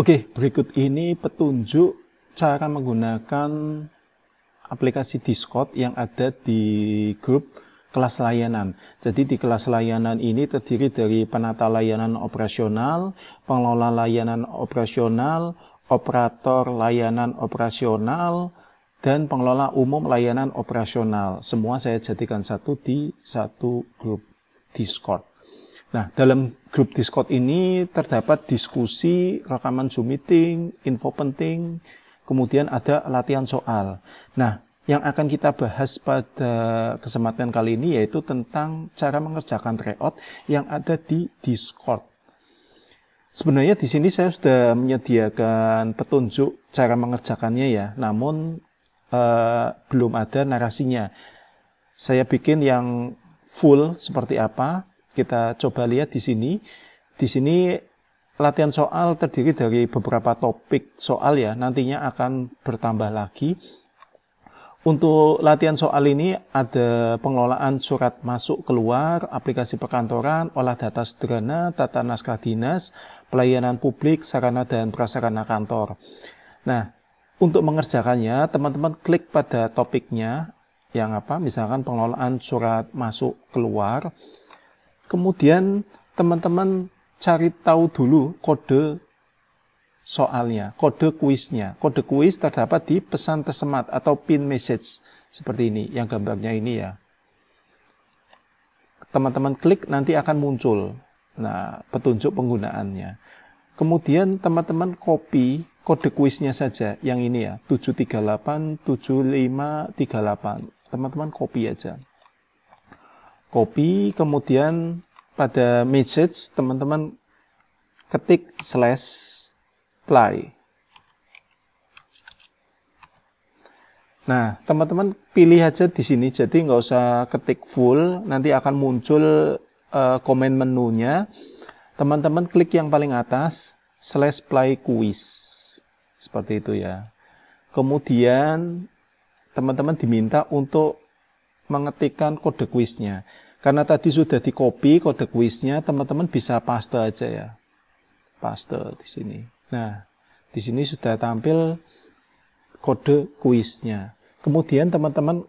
Oke, berikut ini petunjuk cara menggunakan aplikasi Discord yang ada di grup kelas layanan. Jadi di kelas layanan ini terdiri dari penata layanan operasional, pengelola layanan operasional, operator layanan operasional, dan pengelola umum layanan operasional. Semua saya jadikan satu di satu grup Discord. Nah, dalam grup Discord ini terdapat diskusi, rekaman Zoom meeting, info penting, kemudian ada latihan soal. Nah, yang akan kita bahas pada kesempatan kali ini yaitu tentang cara mengerjakan tryout yang ada di Discord. Sebenarnya di sini saya sudah menyediakan petunjuk cara mengerjakannya ya, namun eh, belum ada narasinya. Saya bikin yang full seperti apa, kita coba lihat di sini. Di sini latihan soal terdiri dari beberapa topik soal ya, nantinya akan bertambah lagi. Untuk latihan soal ini ada pengelolaan surat masuk keluar, aplikasi perkantoran, olah data sederhana, tata naskah dinas, pelayanan publik, sarana dan prasarana kantor. Nah, untuk mengerjakannya, teman-teman klik pada topiknya yang apa? Misalkan pengelolaan surat masuk keluar kemudian teman-teman cari tahu dulu kode soalnya, kode kuisnya. Kode kuis terdapat di pesan tersemat atau pin message seperti ini, yang gambarnya ini ya. Teman-teman klik nanti akan muncul nah petunjuk penggunaannya. Kemudian teman-teman copy kode kuisnya saja yang ini ya, 738 7538. Teman-teman copy aja copy, kemudian pada message teman-teman ketik slash play. Nah, teman-teman pilih aja di sini, jadi nggak usah ketik full, nanti akan muncul uh, komen menunya. Teman-teman klik yang paling atas, slash play quiz. Seperti itu ya. Kemudian, teman-teman diminta untuk mengetikkan kode kuisnya. Karena tadi sudah di copy kode kuisnya, teman-teman bisa paste aja ya. Paste di sini. Nah, di sini sudah tampil kode kuisnya. Kemudian teman-teman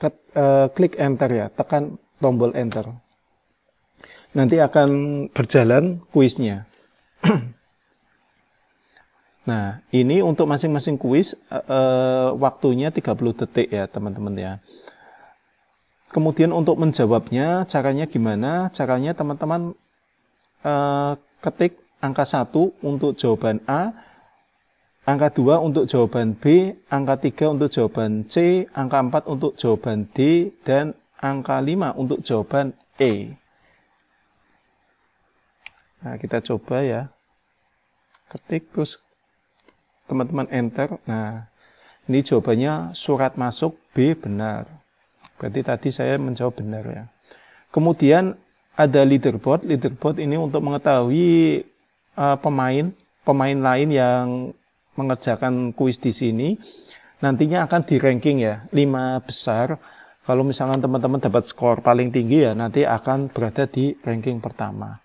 eh, klik enter ya, tekan tombol enter. Nanti akan berjalan kuisnya. nah, ini untuk masing-masing kuis uh, uh, waktunya 30 detik ya, teman-teman ya. Kemudian untuk menjawabnya, caranya gimana? Caranya teman-teman eh, ketik angka 1 untuk jawaban A, angka 2 untuk jawaban B, angka 3 untuk jawaban C, angka 4 untuk jawaban D, dan angka 5 untuk jawaban E. Nah, kita coba ya. Ketik terus teman-teman enter. Nah, ini jawabannya surat masuk B benar. Berarti tadi saya menjawab benar ya. Kemudian ada leaderboard. Leaderboard ini untuk mengetahui uh, pemain pemain lain yang mengerjakan kuis di sini. Nantinya akan di ranking ya, 5 besar. Kalau misalkan teman-teman dapat skor paling tinggi ya, nanti akan berada di ranking pertama.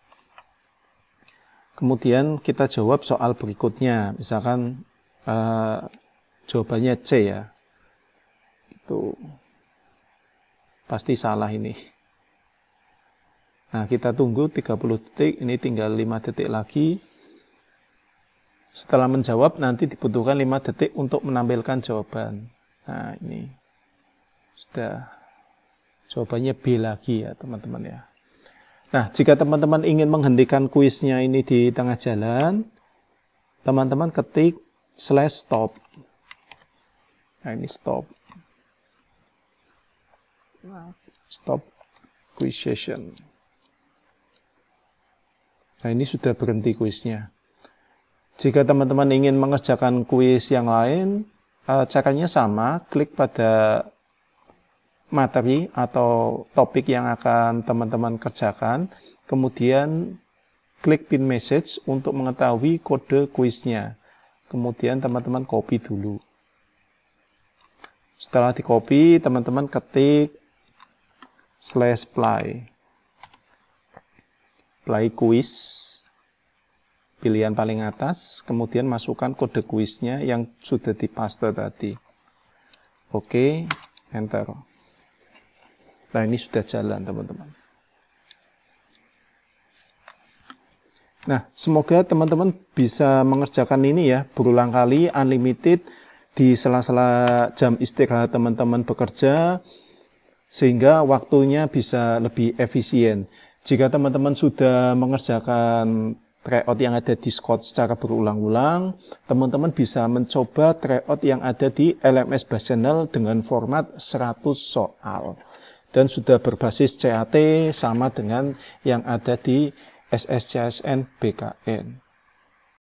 Kemudian kita jawab soal berikutnya. Misalkan uh, jawabannya C ya. Itu pasti salah ini. Nah, kita tunggu 30 detik, ini tinggal 5 detik lagi. Setelah menjawab, nanti dibutuhkan 5 detik untuk menampilkan jawaban. Nah, ini. Sudah. Jawabannya B lagi ya, teman-teman ya. Nah, jika teman-teman ingin menghentikan kuisnya ini di tengah jalan, teman-teman ketik slash stop. Nah, ini stop. Stop quiz session. Nah, ini sudah berhenti kuisnya. Jika teman-teman ingin mengerjakan kuis yang lain, eh, caranya sama, klik pada materi atau topik yang akan teman-teman kerjakan, kemudian klik pin message untuk mengetahui kode kuisnya. Kemudian teman-teman copy dulu. Setelah di copy, teman-teman ketik slash play play quiz pilihan paling atas kemudian masukkan kode kuisnya yang sudah dipaste tadi oke okay, enter nah ini sudah jalan teman-teman Nah, semoga teman-teman bisa mengerjakan ini ya, berulang kali, unlimited, di sela-sela jam istirahat teman-teman bekerja, sehingga waktunya bisa lebih efisien. Jika teman-teman sudah mengerjakan tryout yang ada di Scott secara berulang-ulang, teman-teman bisa mencoba tryout yang ada di LMS Bass dengan format 100 soal. Dan sudah berbasis CAT sama dengan yang ada di SSCSN BKN.